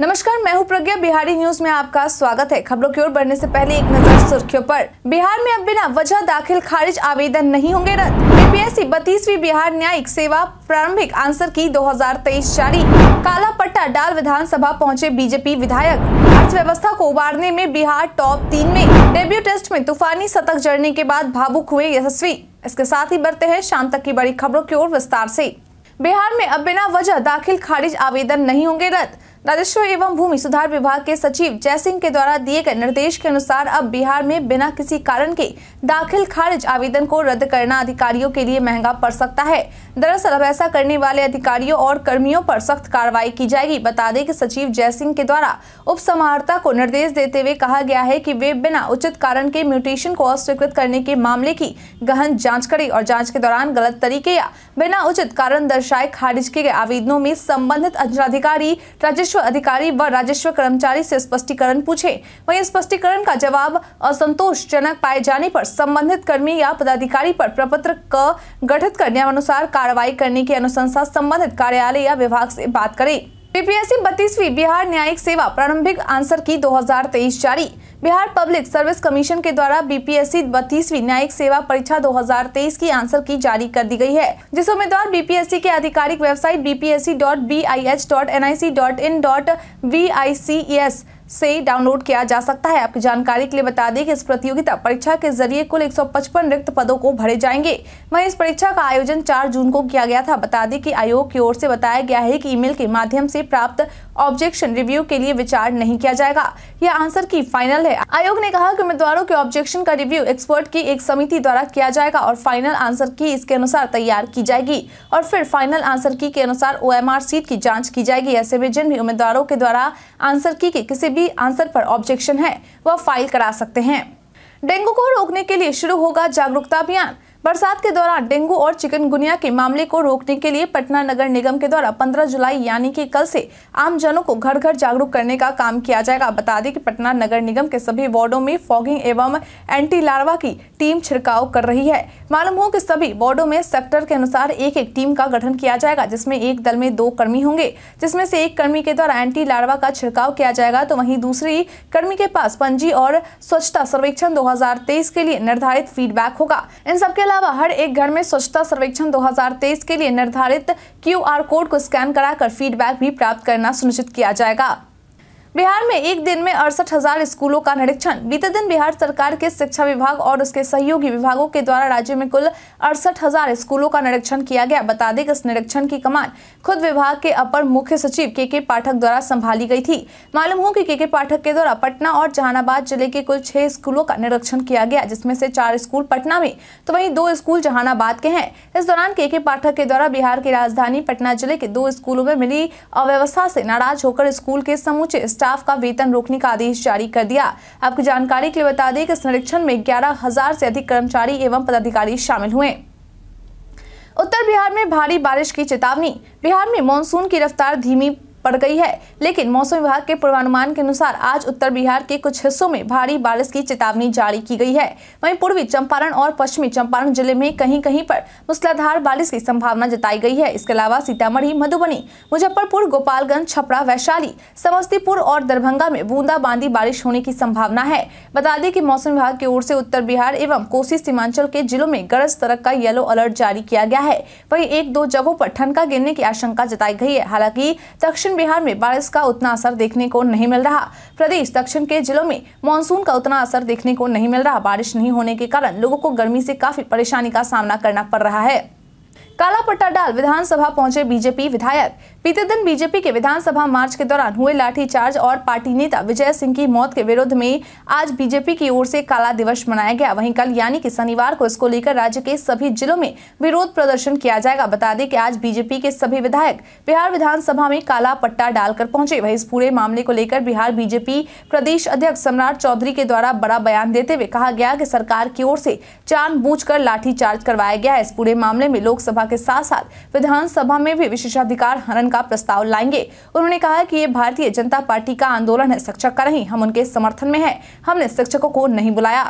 नमस्कार मैं हूं प्रज्ञा बिहारी न्यूज में आपका स्वागत है खबरों की ओर बढ़ने से पहले एक नजर सुर्खियों पर बिहार में अब बिना वजह दाखिल खारिज आवेदन नहीं होंगे रद्द बीपीएससी बत्तीसवीं बिहार न्यायिक सेवा प्रारंभिक आंसर की 2023 जारी काला पट्टा डाल विधानसभा पहुंचे बीजेपी विधायक अर्थव्यवस्था को उबारने में बिहार टॉप तीन में डेब्यू टेस्ट में तूफानी शतक जड़ने के बाद भावुक हुए यशस्वी इसके साथ ही बढ़ते हैं शाम तक की बड़ी खबरों की ओर विस्तार ऐसी बिहार में अब बिना वजह दाखिल खारिज आवेदन नहीं होंगे रद्द राजस्व एवं भूमि सुधार विभाग के सचिव जयसिंह के द्वारा दिए गए निर्देश के अनुसार अब बिहार में बिना किसी कारण के दाखिल खारिज आवेदन को रद्द करना अधिकारियों के लिए महंगा पड़ सकता है दरअसल अब ऐसा करने वाले अधिकारियों और कर्मियों पर सख्त कार्रवाई की जाएगी बता दें कि सचिव जयसिंह के द्वारा उप को निर्देश देते हुए कहा गया है कि वे बिना उचित कारण के म्यूटेशन को अस्वीकृत करने के मामले की गहन जांच करें और जांच के दौरान गलत तरीके या बिना उचित कारण दर्शाए खारिज किए गए आवेदनों में संबंधित अंचलाधिकारी राजस्व अधिकारी व राजस्व कर्मचारी से स्पष्टीकरण पूछे वही स्पष्टीकरण का जवाब असंतोषजनक पाए जाने पर संबंधित कर्मी या पदाधिकारी पर प्रपत्र क गठित कर नियमानुसार कार्रवाई करने की अनुशंसा संबंधित कार्यालय या विभाग से बात करें पीपीएससी बत्तीसवीं बिहार न्यायिक सेवा प्रारंभिक आंसर की 2023 जारी बिहार पब्लिक सर्विस कमीशन के द्वारा बीपीएससी बत्तीसवीं न्यायिक सेवा परीक्षा 2023 की आंसर की जारी कर दी गई है जिस उम्मीदवार बीपीएससी के आधिकारिक website B P S C dot B I H dot N I C dot in dot V I C S से डाउनलोड किया जा सकता है आपकी जानकारी के लिए बता दें कि इस प्रतियोगिता परीक्षा के जरिए कुल 155 रिक्त पदों को भरे जाएंगे वहीं इस परीक्षा का आयोजन 4 जून को किया गया था बता दें कि आयोग की ओर से बताया गया है कि ईमेल के माध्यम से प्राप्त ऑब्जेक्शन रिव्यू के लिए विचार नहीं किया जाएगा यह आंसर की फाइनल है आयोग ने कहा कि उम्मीदवारों के ऑब्जेक्शन का रिव्यू एक्सपर्ट की एक समिति द्वारा किया जाएगा और फाइनल आंसर की इसके अनुसार तैयार की जाएगी और फिर फाइनल आंसर की के अनुसार ओ सीट की जाँच की जाएगी ऐसे में जिन भी उम्मीदवारों के द्वारा आंसर की के किसी भी आंसर पर ऑब्जेक्शन है वह फाइल करा सकते हैं डेंगू को रोकने के लिए शुरू होगा जागरूकता अभियान बरसात के दौरान डेंगू और चिकनगुनिया के मामले को रोकने के लिए पटना नगर निगम के द्वारा 15 जुलाई यानी कि कल से जनों को घर घर जागरूक करने का काम किया जाएगा बता दें कि पटना नगर निगम के सभी वार्डो में फॉगिंग एवं एंटी लार्वा की टीम छिड़काव कर रही है मालूम हो कि सभी वार्डो में सेक्टर के अनुसार एक एक टीम का गठन किया जाएगा जिसमे एक दल में दो कर्मी होंगे जिसमे से एक कर्मी के द्वारा एंटी लार्वा का छिड़काव किया जाएगा तो वही दूसरी कर्मी के पास पंजी और स्वच्छता सर्वेक्षण दो के लिए निर्धारित फीडबैक होगा इन सबके अलावा हर एक घर में स्वच्छता सर्वेक्षण 2023 के लिए निर्धारित क्यूआर कोड को स्कैन कराकर फीडबैक भी प्राप्त करना सुनिश्चित किया जाएगा बिहार में एक दिन में अड़सठ हजार स्कूलों का निरीक्षण बीते दिन बिहार सरकार के शिक्षा विभाग और उसके सहयोगी विभागों के द्वारा राज्य में कुल अड़सठ हजार स्कूलों का निरीक्षण किया गया बता दें कि इस निरीक्षण की कमान खुद विभाग के अपर मुख्य सचिव के के पाठक द्वारा संभाली गई थी मालूम हो कि के के पाठक के द्वारा पटना और जहानाबाद जिले के कुल छह स्कूलों का निरीक्षण किया गया जिसमें से चार स्कूल पटना में तो वही दो स्कूल जहानाबाद के हैं इस दौरान के के पाठक के द्वारा बिहार की राजधानी पटना जिले के दो स्कूलों में मिली अव्यवस्था से नाराज होकर स्कूल के समूचे स्टाफ स्टाफ का वेतन रोकने का आदेश जारी कर दिया आपकी जानकारी के लिए बता दें कि इस निरीक्षण में ग्यारह हजार से अधिक कर्मचारी एवं पदाधिकारी शामिल हुए उत्तर बिहार में भारी बारिश की चेतावनी बिहार में मानसून की रफ्तार धीमी पड़ गई है लेकिन मौसम विभाग के पूर्वानुमान के अनुसार आज उत्तर बिहार के कुछ हिस्सों में भारी बारिश की चेतावनी जारी की गई है वहीं पूर्वी चंपारण और पश्चिमी चंपारण जिले में कहीं कहीं पर मूसलाधार बारिश की संभावना जताई गई है इसके अलावा सीतामढ़ी मधुबनी मुजफ्फरपुर गोपालगंज छपरा वैशाली समस्तीपुर और दरभंगा में बूंदाबांदी बारिश होने की संभावना है बता दें की मौसम विभाग की ओर से उत्तर बिहार एवं कोसी सीमांचल के जिलों में गरज तरक का येलो अलर्ट जारी किया गया है वही एक दो जगहों पर ठनका गिरने की आशंका जताई गई है हालांकि दक्षिण बिहार में बारिश का उतना असर देखने को नहीं मिल रहा प्रदेश दक्षिण के जिलों में मानसून का उतना असर देखने को नहीं मिल रहा बारिश नहीं होने के कारण लोगों को गर्मी से काफी परेशानी का सामना करना पड़ रहा है काला पट्टा डाल विधानसभा पहुंचे बीजेपी विधायक बीते दिन बीजेपी के विधानसभा मार्च के दौरान हुए लाठीचार्ज और पार्टी नेता विजय सिंह की मौत के विरोध में आज बीजेपी की ओर से काला दिवस मनाया गया वहीं कल यानी कि शनिवार को इसको लेकर राज्य के सभी जिलों में विरोध प्रदर्शन किया जाएगा बता दें कि आज बीजेपी के सभी विधायक बिहार विधानसभा में काला पट्टा डालकर पहुंचे वही इस पूरे मामले को लेकर बिहार बीजेपी प्रदेश अध्यक्ष सम्राट चौधरी के द्वारा बड़ा बयान देते हुए कहा गया की सरकार की ओर से चांद बूझ कर लाठीचार्ज करवाया गया है इस पूरे मामले में लोकसभा के साथ साथ विधानसभा में भी विशेषाधिकार हनन का प्रस्ताव लाएंगे उन्होंने कहा कि ये भारतीय जनता पार्टी का आंदोलन है शिक्षक का नहीं हम उनके समर्थन में है हमने शिक्षकों को नहीं बुलाया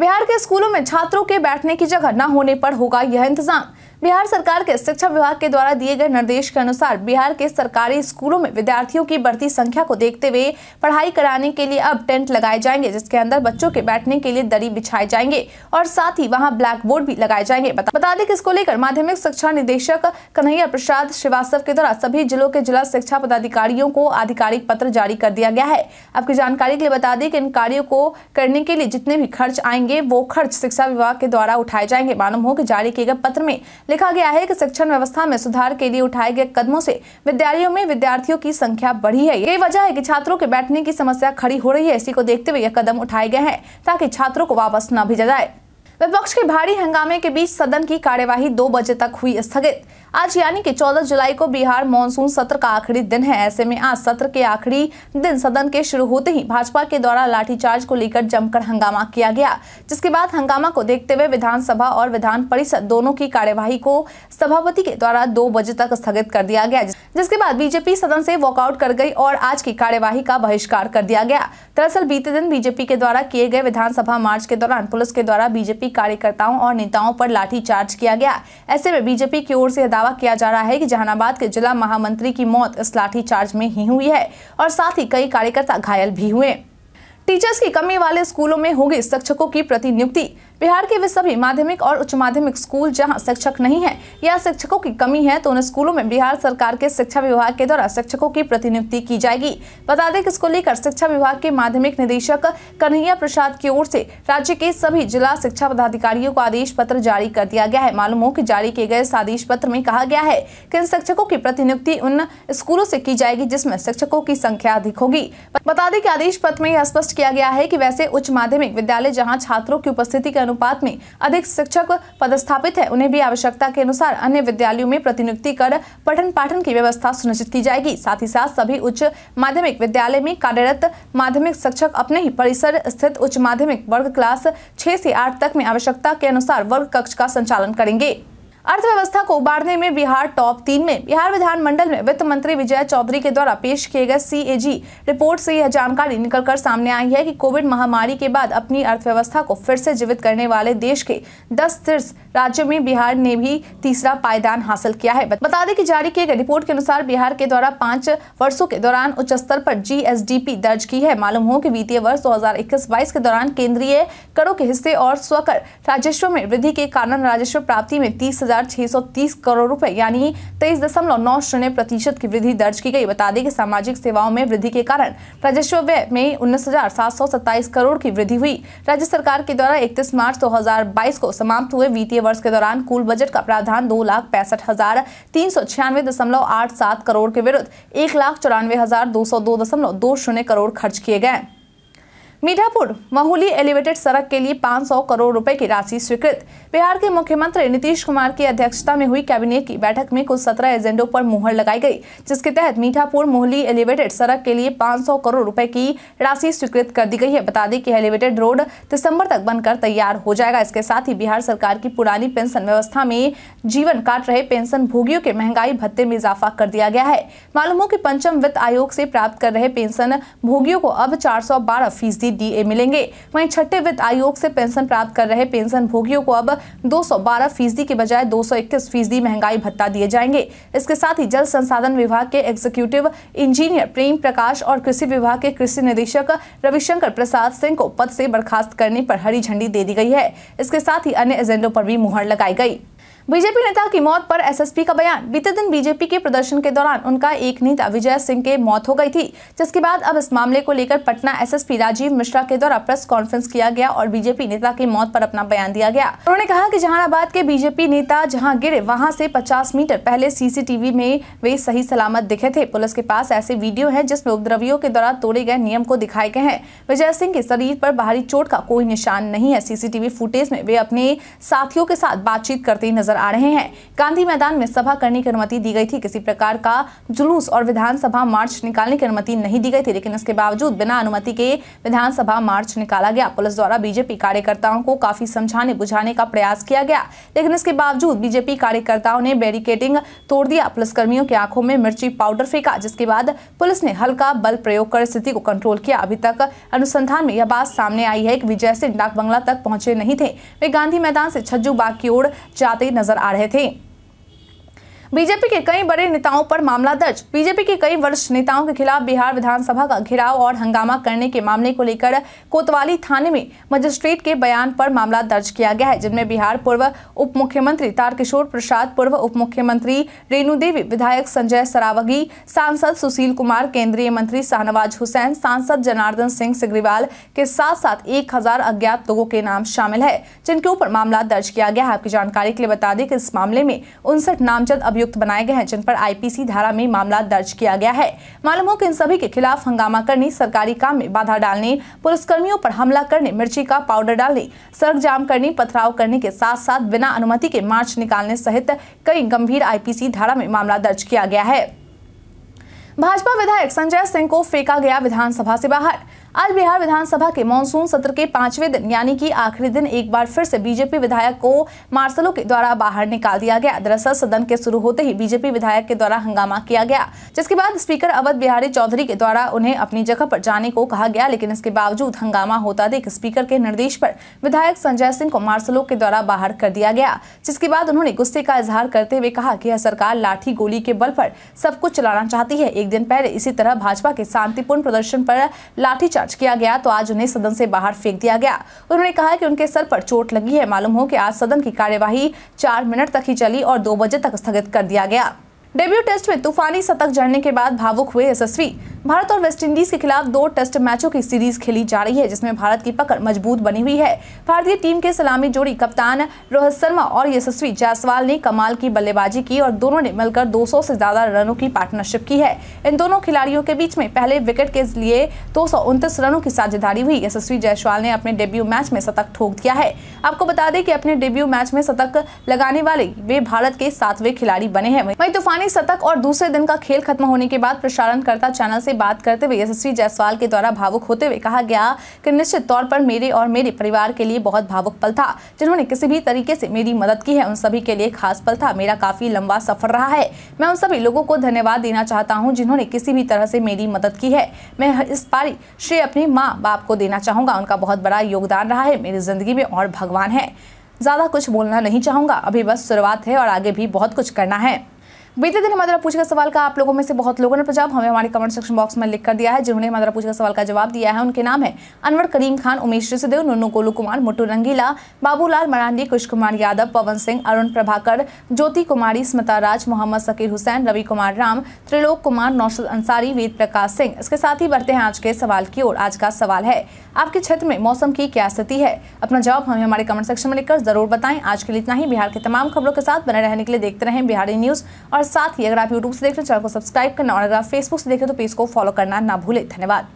बिहार के स्कूलों में छात्रों के बैठने की जगह न होने पर होगा यह इंतजाम बिहार सरकार के शिक्षा विभाग के द्वारा दिए गए निर्देश के अनुसार बिहार के सरकारी स्कूलों में विद्यार्थियों की बढ़ती संख्या को देखते हुए पढ़ाई कराने के लिए अब टेंट लगाए जाएंगे जिसके अंदर बच्चों के बैठने के लिए दरी बिछाए जाएंगे और साथ ही वहाँ ब्लैक बोर्ड भी लगाए जाएंगे बता दें कि इसको लेकर माध्यमिक शिक्षा निदेशक कन्हैया प्रसाद श्रीवास्तव के द्वारा सभी जिलों के जिला शिक्षा पदाधिकारियों को आधिकारिक पत्र जारी कर दिया गया है आपकी जानकारी के लिए बता दें कि इन कार्यो को करने के लिए जितने भी खर्च आएंगे वो खर्च शिक्षा विभाग के द्वारा उठाए जाएंगे मालूम हो कि जारी किए गए पत्र में लिखा गया है कि शिक्षण व्यवस्था में सुधार के लिए उठाए गए कदमों से विद्यालयों में विद्यार्थियों की संख्या बढ़ी है यही वजह है कि छात्रों के बैठने की समस्या खड़ी हो रही है इसी को देखते हुए यह कदम उठाए गए हैं ताकि छात्रों को वापस न भेजा जाए विपक्ष के भारी हंगामे के बीच सदन की कार्यवाही दो बजे तक हुई स्थगित आज यानी कि 14 जुलाई को बिहार मानसून सत्र का आखिरी दिन है ऐसे में आज सत्र के आखिरी दिन सदन के शुरू होते ही भाजपा के द्वारा लाठीचार्ज को लेकर जमकर हंगामा किया गया जिसके बाद हंगामा को देखते हुए विधानसभा और विधान परिषद दोनों की कार्यवाही को सभापति के द्वारा दो बजे तक स्थगित कर दिया गया जिसके बाद बीजेपी सदन से वॉकआउट कर गई और आज की कार्यवाही का बहिष्कार कर दिया गया दरअसल बीते दिन बीजेपी के द्वारा किए गए विधानसभा मार्च के दौरान पुलिस के द्वारा बीजेपी कार्यकर्ताओं और नेताओं पर लाठीचार्ज किया गया ऐसे में बीजेपी की ओर से दावा किया जा रहा है कि जहानाबाद के जिला महामंत्री की मौत इस लाठीचार्ज में ही हुई है और साथ ही कई कार्यकर्ता घायल भी हुए टीचर्स की कमी वाले स्कूलों में होगी शिक्षकों की प्रतिनियुक्ति बिहार के वे सभी माध्यमिक और उच्च माध्यमिक स्कूल जहां शिक्षक नहीं है या शिक्षकों की कमी है तो उन स्कूलों में बिहार सरकार के शिक्षा विभाग के द्वारा शिक्षकों की प्रतिनियुक्ति की जाएगी बता दें कि इसको लेकर शिक्षा विभाग के माध्यमिक निदेशक कन्हैया प्रसाद की ओर से राज्य के सभी जिला शिक्षा पदाधिकारियों को आदेश पत्र जारी कर दिया गया है मालूम हो की जारी किए गए इस आदेश पत्र में कहा गया है की इन शिक्षकों की प्रतिनियुक्ति उन स्कूलों से की जाएगी जिसमें शिक्षकों की संख्या अधिक होगी बता दें कि आदेश पत्र में यह स्पष्ट किया गया है की वैसे उच्च माध्यमिक विद्यालय जहाँ छात्रों की उपस्थिति के अनुपात में अधिक शिक्षक पदस्थापित है उन्हें भी आवश्यकता के अनुसार अन्य विद्यालयों में प्रतिनियुक्ति कर पठन पाठन की व्यवस्था सुनिश्चित की जाएगी साथ ही साथ सभी उच्च माध्यमिक विद्यालय में कार्यरत माध्यमिक शिक्षक अपने ही परिसर स्थित उच्च माध्यमिक वर्ग क्लास छह से आठ तक में आवश्यकता के अनुसार वर्ग कक्ष का संचालन करेंगे अर्थव्यवस्था को उबारने में बिहार टॉप तीन में बिहार विधानमंडल में वित्त मंत्री विजय चौधरी के द्वारा पेश किए गए सीएजी रिपोर्ट से यह जानकारी निकलकर सामने आई है कि कोविड महामारी के बाद अपनी अर्थव्यवस्था को फिर से जीवित करने वाले देश के दस तीर्थ राज्यों में बिहार ने भी तीसरा पायदान हासिल किया है बता दें कि जारी किए गए रिपोर्ट के अनुसार बिहार के द्वारा पांच वर्षों के दौरान उच्च स्तर पर जी दर्ज की है मालूम हो कि वित्तीय वर्ष दो हजार के दौरान केंद्रीय करों के हिस्से और स्वकर राजस्व में वृद्धि के कारण राजस्व प्राप्ति में तीस करोड़ रुपए यानी तेईस दशमलव नौ शून्य प्रतिशत की वृद्धि दर्ज की गई बता दें कि सामाजिक सेवाओं में वृद्धि के कारण राजस्व व्यय में उन्नीस करोड़ की वृद्धि हुई राज्य सरकार के द्वारा इकतीस मार्च दो को समाप्त हुए वित्तीय वर्ष के दौरान कुल बजट का प्रावधान दो लाख पैंसठ हजार तीन सौ छियानवे दशमलव आठ सात करोड़ के विरुद्ध एक लाख चौरानवे हजार दो सौ दो दशमलव दो शून्य करोड़ खर्च किए गए मीठापुर महुली एलिवेटेड सड़क के लिए 500 करोड़ रुपए की राशि स्वीकृत बिहार के मुख्यमंत्री नीतीश कुमार की अध्यक्षता में हुई कैबिनेट की बैठक में कुल सत्रह एजेंडों पर मुहर लगाई गई जिसके तहत मीठापुर मोहली एलिवेटेड सड़क के लिए 500 करोड़ रुपए की राशि स्वीकृत कर दी गई है बता दें कि एलिवेटेड रोड दिसंबर तक बनकर तैयार हो जाएगा इसके साथ ही बिहार सरकार की पुरानी पेंशन व्यवस्था में जीवन काट रहे पेंशन भोगियों के महंगाई भत्ते में इजाफा कर दिया गया है मालूम हो की पंचम वित्त आयोग से प्राप्त कर रहे पेंशन भोगियों को अब चार फीसदी डीए मिलेंगे वहीं छठे वित्त आयोग से पेंशन प्राप्त कर रहे पेंशन भोगियों को अब 212 फीसदी के बजाय 221 फीसदी महंगाई भत्ता दिए जाएंगे इसके साथ ही जल संसाधन विभाग के एग्जीक्यूटिव इंजीनियर प्रेम प्रकाश और कृषि विभाग के कृषि निदेशक रविशंकर प्रसाद सिंह को पद से बर्खास्त करने पर हरी झंडी दे दी गई है इसके साथ ही अन्य एजेंडों पर भी मुहर लगाई गई बीजेपी नेता की मौत पर एसएसपी का बयान बीते दिन बीजेपी के प्रदर्शन के दौरान उनका एक नेता विजय सिंह के मौत हो गई थी जिसके बाद अब इस मामले को लेकर पटना एसएसपी राजीव मिश्रा के द्वारा प्रेस कॉन्फ्रेंस किया गया और बीजेपी नेता की मौत पर अपना बयान दिया गया उन्होंने कहा कि जहानाबाद के बीजेपी नेता जहाँ गिरे वहाँ से पचास मीटर पहले सीसीटीवी में वे सही सलामत दिखे थे पुलिस के पास ऐसे वीडियो है जिसमे उपद्रवियों के द्वारा तोड़े गए नियम को दिखाए गए हैं विजय सिंह के शरीर पर बाहरी चोट का कोई निशान नहीं है सीसीटीवी फुटेज में वे अपने साथियों के साथ बातचीत करते नजर नजर आ रहे हैं गांधी मैदान में सभा करने की अनुमति दी गई थी किसी प्रकार का जुलूस और विधानसभा मार्च निकालने की अनुमति नहीं दी गई थी लेकिन इसके बावजूद बिना अनुमति के विधानसभा मार्च निकाला गया पुलिस द्वारा बीजेपी कार्यकर्ताओं को काफी समझाने बुझाने का प्रयास किया गया लेकिन इसके बावजूद बीजेपी कार्यकर्ताओं ने बैरिकेडिंग तोड़ दिया पुलिसकर्मियों की आंखों में मिर्ची पाउडर फेंका जिसके बाद पुलिस ने हल्का बल प्रयोग कर स्थिति को कंट्रोल किया अभी तक अनुसंधान में यह बात सामने आई है कि विजय सिंह डाक बंगला तक पहुंचे नहीं थे वे गांधी मैदान से छज्जू बाग की ओर जाते नजर नजर आ रहे थे बीजेपी के कई बड़े नेताओं पर मामला दर्ज बीजेपी के कई वरिष्ठ नेताओं के खिलाफ बिहार विधानसभा का घेराव और हंगामा करने के मामले को लेकर कोतवाली थाने में मजिस्ट्रेट के बयान पर मामला दर्ज किया गया है जिनमें बिहार पूर्व उप मुख्यमंत्री तारकिशोर प्रसाद पूर्व उप मुख्यमंत्री रेणु देवी विधायक संजय सरावगी सांसद सुशील कुमार केंद्रीय मंत्री शाहनवाज हुसैन सांसद जनार्दन सिंह सिग्रीवाल के साथ साथ एक हजार अज्ञात लोगों के नाम शामिल है जिनके ऊपर मामला दर्ज किया गया है आपकी जानकारी के लिए बता दें कि इस मामले में उनसठ नामजद अभियोग अभियुक्त बनाए गए हैं जिन पर आईपीसी धारा में मामला दर्ज किया गया है मालूम हो कि इन सभी के खिलाफ हंगामा करने सरकारी काम में बाधा डालने पुलिसकर्मियों पर हमला करने मिर्ची का पाउडर डालने सड़क जाम करने पथराव करने के साथ साथ बिना अनुमति के मार्च निकालने सहित कई गंभीर आई धारा में मामला दर्ज किया गया है भाजपा विधायक संजय सिंह को फेंका गया विधानसभा से बाहर आज बिहार विधानसभा के मानसून सत्र के पांचवें दिन यानी कि आखिरी दिन एक बार फिर से बीजेपी विधायक को मार्शलों के द्वारा बाहर निकाल दिया गया दरअसल सदन के शुरू होते ही बीजेपी विधायक के द्वारा हंगामा किया गया जिसके बाद स्पीकर अवध बिहारी चौधरी के द्वारा उन्हें अपनी जगह पर जाने को कहा गया लेकिन इसके बावजूद हंगामा होता देख स्पीकर के निर्देश पर विधायक संजय सिंह को मार्शलों के द्वारा बाहर कर दिया गया जिसके बाद उन्होंने गुस्से का इजहार करते हुए कहा कि यह सरकार लाठी गोली के बल पर सब कुछ चलाना चाहती है एक दिन पहले इसी तरह भाजपा के शांतिपूर्ण प्रदर्शन पर लाठीचार्ज दर्ज किया गया तो आज उन्हें सदन से बाहर फेंक दिया गया उन्होंने कहा कि उनके सर पर चोट लगी है मालूम हो कि आज सदन की कार्यवाही चार मिनट तक ही चली और दो बजे तक स्थगित कर दिया गया डेब्यू टेस्ट में तूफानी शतक जड़ने के बाद भावुक हुए यशस्वी भारत और वेस्टइंडीज के खिलाफ दो टेस्ट मैचों की सीरीज खेली जा रही है जिसमें भारत की पकड़ मजबूत बनी हुई है भारतीय टीम के सलामी जोड़ी कप्तान रोहित शर्मा और यशस्वी जायसवाल ने कमाल की बल्लेबाजी की और दोनों ने मिलकर 200 से ज्यादा रनों की पार्टनरशिप की है इन दोनों खिलाड़ियों के बीच में पहले विकेट के लिए दो रनों की साझेदारी हुई यशस्वी जायसवाल ने अपने डेब्यू मैच में शतक ठोक दिया है आपको बता दें कि अपने डेब्यू मैच में शतक लगाने वाले वे भारत के सातवें खिलाड़ी बने हैं वही तूफानी शतक और दूसरे दिन का खेल खत्म होने के बाद प्रसारणकर्ता चैनल से बात करते हुए यशस्वी जायसवाल के द्वारा भावुक होते हुए कहा गया कि निश्चित तौर पर मेरे और मेरे परिवार के लिए बहुत भावुक पल था जिन्होंने किसी भी तरीके से मेरी मदद की है उन सभी के लिए खास पल था मेरा काफी लंबा सफर रहा है मैं उन सभी लोगों को धन्यवाद देना चाहता हूँ जिन्होंने किसी भी तरह से मेरी मदद की है मैं इस पारी श्रेय अपने माँ बाप को देना चाहूंगा उनका बहुत बड़ा योगदान रहा है मेरी जिंदगी में और भगवान है ज़्यादा कुछ बोलना नहीं चाहूँगा अभी बस शुरुआत है और आगे भी बहुत कुछ करना है बीते दिन हमारा पूछ का सवाल का आप लोगों में से बहुत लोगों ने प्रजाब हमें हमारे कमेंट सेक्शन बॉक्स में लिख कर दिया है जिन्होंने हमारा पूछ का सवाल का जवाब दिया है उनके नाम है अनवर करीम खान उमेश ऋषिदेव नुनू गोलू कुमार मुट्टू रंगीला बाबूलाल मरांडी कुश कुमार यादव पवन सिंह अरुण प्रभाकर ज्योति कुमारी स्मिता राज मोहम्मद सकीर हुसैन रवि कुमार राम त्रिलोक कुमार नौशद अंसारी वेद प्रकाश सिंह इसके साथ ही बढ़ते हैं आज के सवाल की ओर आज का सवाल है आपके क्षेत्र में मौसम की क्या स्थिति है अपना जवाब हमें हमारे कमेंट सेक्शन में लिखकर जरूर बताएं आज के लिए इतना ही बिहार के तमाम खबरों के साथ बने रहने के लिए देखते रहें बिहारी न्यूज और साथ ही अगर आप यूट्यूब से देख रहे हैं चैनल को सब्सक्राइब करना और अगर आप फेसबुक से देख रहे हैं तो पेज को फॉलो करना ना भूलें धन्यवाद